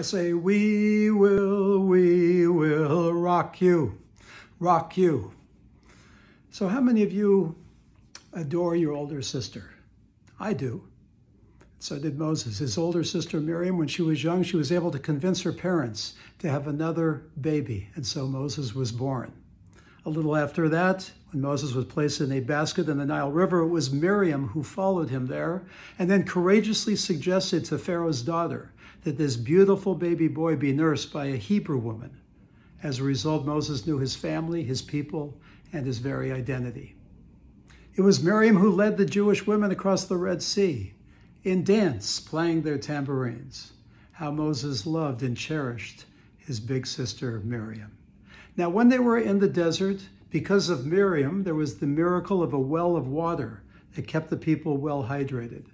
I say, we will, we will rock you, rock you. So how many of you adore your older sister? I do. So did Moses. His older sister Miriam, when she was young, she was able to convince her parents to have another baby. And so Moses was born. A little after that, when Moses was placed in a basket in the Nile River, it was Miriam who followed him there and then courageously suggested to Pharaoh's daughter that this beautiful baby boy be nursed by a Hebrew woman. As a result, Moses knew his family, his people, and his very identity. It was Miriam who led the Jewish women across the Red Sea in dance, playing their tambourines. How Moses loved and cherished his big sister Miriam. Now, when they were in the desert, because of Miriam, there was the miracle of a well of water that kept the people well hydrated.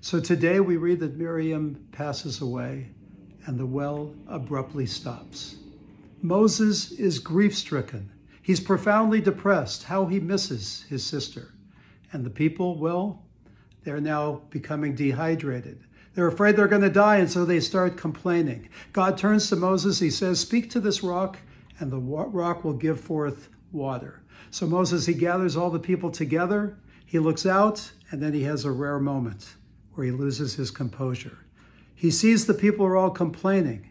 So today we read that Miriam passes away and the well abruptly stops. Moses is grief stricken. He's profoundly depressed how he misses his sister. And the people, well, they're now becoming dehydrated. They're afraid they're going to die, and so they start complaining. God turns to Moses. He says, Speak to this rock and the rock will give forth water. So Moses, he gathers all the people together, he looks out, and then he has a rare moment where he loses his composure. He sees the people are all complaining,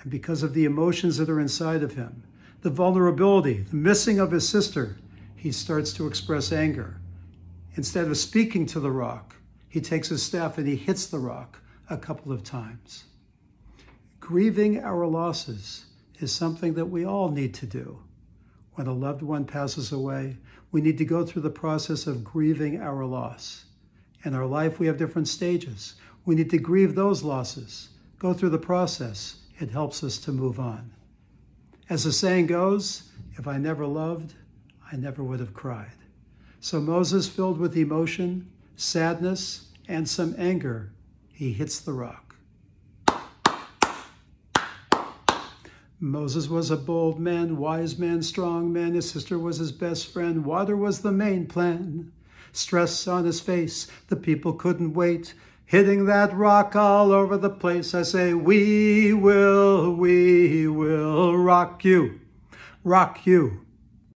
and because of the emotions that are inside of him, the vulnerability, the missing of his sister, he starts to express anger. Instead of speaking to the rock, he takes his staff and he hits the rock a couple of times. Grieving our losses is something that we all need to do. When a loved one passes away, we need to go through the process of grieving our loss. In our life, we have different stages. We need to grieve those losses, go through the process. It helps us to move on. As the saying goes, if I never loved, I never would have cried. So Moses, filled with emotion, sadness, and some anger, he hits the rock. Moses was a bold man, wise man, strong man. His sister was his best friend. Water was the main plan. Stress on his face, the people couldn't wait. Hitting that rock all over the place, I say, we will, we will rock you, rock you.